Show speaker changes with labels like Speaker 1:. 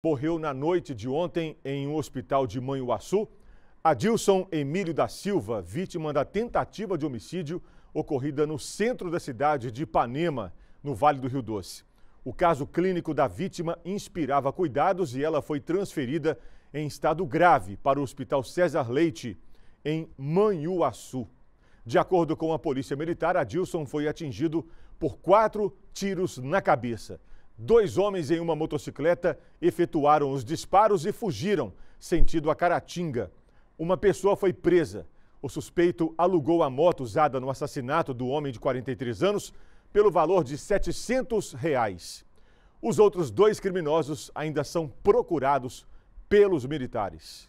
Speaker 1: morreu na noite de ontem em um hospital de Manhuaçu. Adilson Emílio da Silva, vítima da tentativa de homicídio ocorrida no centro da cidade de Ipanema, no Vale do Rio Doce. O caso clínico da vítima inspirava cuidados e ela foi transferida em estado grave para o Hospital César Leite, em Manhuaçu. De acordo com a Polícia Militar, Adilson foi atingido por quatro tiros na cabeça. Dois homens em uma motocicleta efetuaram os disparos e fugiram, sentido a Caratinga. Uma pessoa foi presa. O suspeito alugou a moto usada no assassinato do homem de 43 anos pelo valor de R$ 700. Reais. Os outros dois criminosos ainda são procurados pelos militares.